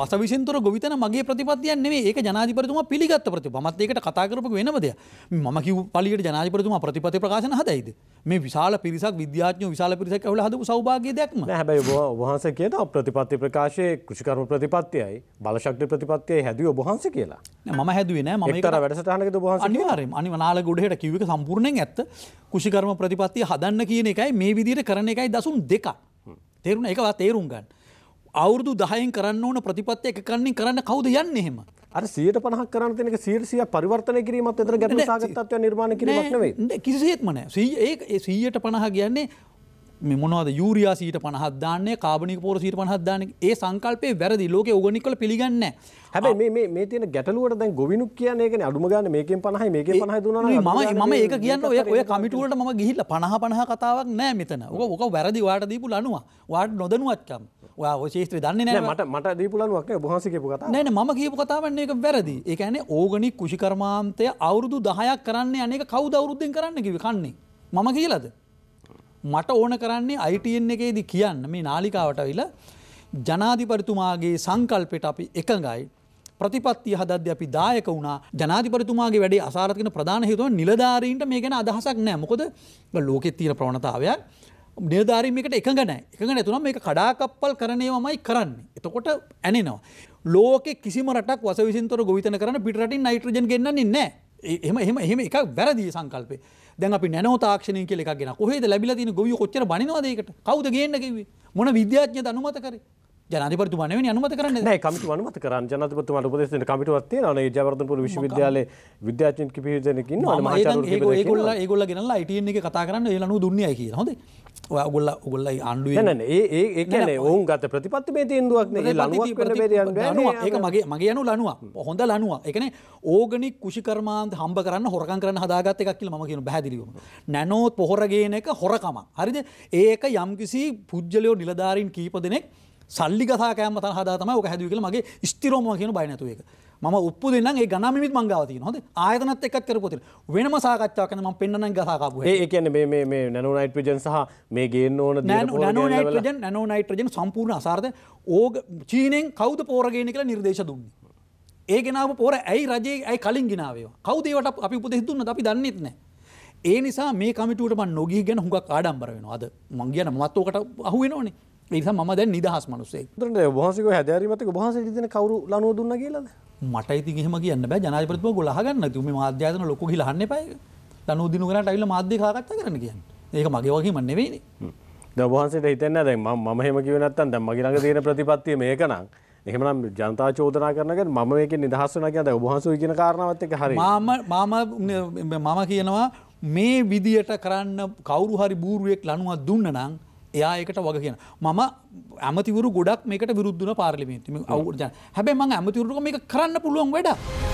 වස විසින්තර ගොවිතන මගේ ප්‍රතිපත්තියන් නෙවේ ඒක ජනාධිපරතුමා පිළිගත් ප්‍රති මත් ඒකට කතාකරපු වෙනමද මම කිව් පලියට ජනාධිපරතුමා ප්‍රතිපති ප්‍රකාශන හදයිද මේ විශාල පිරිසක් විද්‍යාඥ විශාල පිරිසක් ඇවල හදපු සෞභාග්‍ය දෙයක්ම හැබැයි වහන්ස කියන ප්‍රතිපත්ති ප්‍රකාශයේ කෘෂිකර්ම ප්‍රතිපත්තියයි බලශක්ති ප්‍රතිපත්තියයි හැදුවේ ඔබහන්ස කියලා මම හැදුවේ නෑ මම ඒකට වැඩසටහනකද ඔබහන්ස අනිවාර්යයෙන් අනිවාර්ය ගොඩහෙට කිව් එක සම්පූර්ණයෙන් ඇත්ත කෘෂිකර්ම ප්‍රතිපත්තිය හදන්න කියන එකයි මේ විදිහට කරන එකයි දසුන් දෙකක් තේරුණ එකවත් තේරුම් ගන්න අවුරුදු දහයෙන් කරන්න ඕන ප්‍රතිපත්ති එක කන්නේ කරන්න කවුද යන්න එහෙම අර සියට පනහක් කරන්න තිනක සීටසිය පරිවර්තනය කිරීමත් එතර ගැට සාගතත්ව නිර්මාණ කිරීමක් නෙවෙයි කිසිසේත්ම නෑ සීයට පනහ කියන්නේ මොනවද යුරයා සීට පනහත්දාන්නේ කාබනික පෝර සීට පනහත්දාන ඒ සංකල්පේ වැරදි ලෝක උගනි කළ පිළිගන්න හැබැ මේ තියන ගැටලුවට දැන් ගොවිනු කියනයගෙන අඩුමගන්න මේකෙන් පහයි මේක පහ දුන ම ම ඒ කියන්න ඔය ඔය කමිටුවට ම ගිහිල්ල පණහ පණහ කතාවක් නෑ මෙතන ඕක වැරදි වාට දීපු ලනවා වාට නොදනුවත්කම් ශේත්‍ර දන්න මට මට දීපුලනුවක් බහසකපු කත නෑන ම කියපු කතාවන්නේ එක වැරදි එකන ඕගනික් කුෂිකර්මාන්තය අවුරුදු දහයක් කරන්න අනෙක කවු අවුරුද්ධෙන් කරන්න කිවි කන්නේ මම කියලද මට ඕන කරන්නේ අයිටන් එකේදී කියන්න මේ නාලිකාවට විල ජනාධිපරතුමාගේ සංකල්පෙට අපි එකඟයි. ප්‍රතිපත්ති හදද අපි දායක වුණා ජනාධිපරතුමාගේ වැඩේ අසාරතින ප්‍රධාන හිතුව නිලධාරීන්ට මේ ගැන අදහසක් නෑ මොකද ලෝකෙත් තියෙන ප්‍රවණතාවයක් නිලධාරීමකට එකඟ නෑ එකඟ නැතුනම් මේ කඩාකප්පල් කරනය මයි කරන්න. එතකොට ඇනෙනවා. ලෝකෙ කිසිමරටක් වසවිසින්තර ගොවිතන කරන පිටරටින් නයිට්‍රජන් ගන්නන්නේ නෑ එම එහම එහෙම එක වැරදි සංකල්පේ දැන් අපි නැනෝ තාක්ෂණය කෙලෙක් ගෙන කොහෙද ලැබිල තින ගොවිය කොච්චර බනිවාදයකට කවුද ගන්න කිවේ මොන විද්‍යාඥ අනුමත කරේ ජනතිපතුමන අනුමත කරන්න කමි අනුමත කරන්න ජනතපතු අනුපදෙස කමිටවත්ේ න ජවර්තපුර විශ්වවිද්‍යාල විද්‍යාචන් කිපිදනකින් ඒගොල්ල ඒගොල්ල ගෙනලා අයිටය එක කතා කරන්න ඒලනු දුන්නය කිය හොද ගොල්ල ගොල්ල අන්ඩුව ඒ ඔවුන් ගත ප්‍රතිපත්තිේ තේන්දුවක් ඒක මගේ මගේ යනු ලනවා හොඳ ලනවා එකන ඕගනි කුෂිකරමාන් හම්බ කරන්න හොරකන් කරන්න හදාගත්ත එකක්කිල ම කියන පැදිලිීම නැනෝත් පොහොරගේන එක හොරකම හරිද ඒක යම්කිසි පුද්ජලයෝ නිලධාරින් කීප දෙනෙක් සල්ලි කතා කෑම තහදා තමයි ඕක හැදුව කියලා මගේ ස්තිරෝම කියන බය නැතුව එක. මම උප්පු දෙන්නම් ඒ ගණන්මිත් මං ගාව තියෙනවා. හොඳ ආයතනත් එක්කත් කරපු තියෙන. වෙනම සාකච්ඡාවක් කරන මම පෙන්නන්නම් ගසා කාපු. ඒ කියන්නේ මේ මේ මේ නැනෝ නයිට්‍රජන් සහ මේ ගේන්න ඕන දේ නැනෝ නයිට්‍රජන් නැනෝ නයිට්‍රජන් සම්පූර්ණ අසාරද ඕග චීනෙන් කවුද පෝර ගේන්නේ කියලා නිර්දේශ දුන්නේ. ඒ ගෙනාව පෝර ඇයි රජයේ ඇයි කලින් ගිනාවේවා. කවුද ඒවට අපි උපදෙස් දුන්නද අපි දන්නේත් නැහැ. ඒ නිසා මේ කමිටුවට මම නොගිහින් ගැන හුඟක් ආඩම්බර වෙනවා. අද මං කියන මමත් ඕකට අහුවෙනෝනේ. නිසා ම දැ නිදහස් මනුසේ ට වහන්සක හැදරීමතක වහස දන කවරු ලනුව දුන්න කියලද මට ඉති හෙම කියන්න බෑ ජනාපරත්ව ගොලහගන්න තුම මාධ්‍යාතන ලොක හිලන්න පයි ලනු දිනුගනට අයිල මාධ්‍ය කාරක්ත කරන කියන්න ඒක මගේ වගේ මන්න වෙේනි දවහන්සට හිතන්න දැ ම හෙම කිවනත්තන් දැ මගේ රඟ තියෙන ප්‍රතිපත්තිය මේකනම් එහෙමනම් ජනතා චෝදනා කරනක මම මේක නිදහස්වන කියද ඔබහන්සු කියන කාරණාවත් එක හරි මම කියනවා මේ විදියට කරන්න කවරු හරි බූරුවෙක් ලනුවත් දුන්න නම් එයා එකට වග කියන මම ඇමතිවරු ගොඩක් මේකට විරුද්ධන පාර්ලිමින්ති අවුරජ හැබැ ම ඇමතිවරුම මේ කරන්න පුළුවන් වැඩා.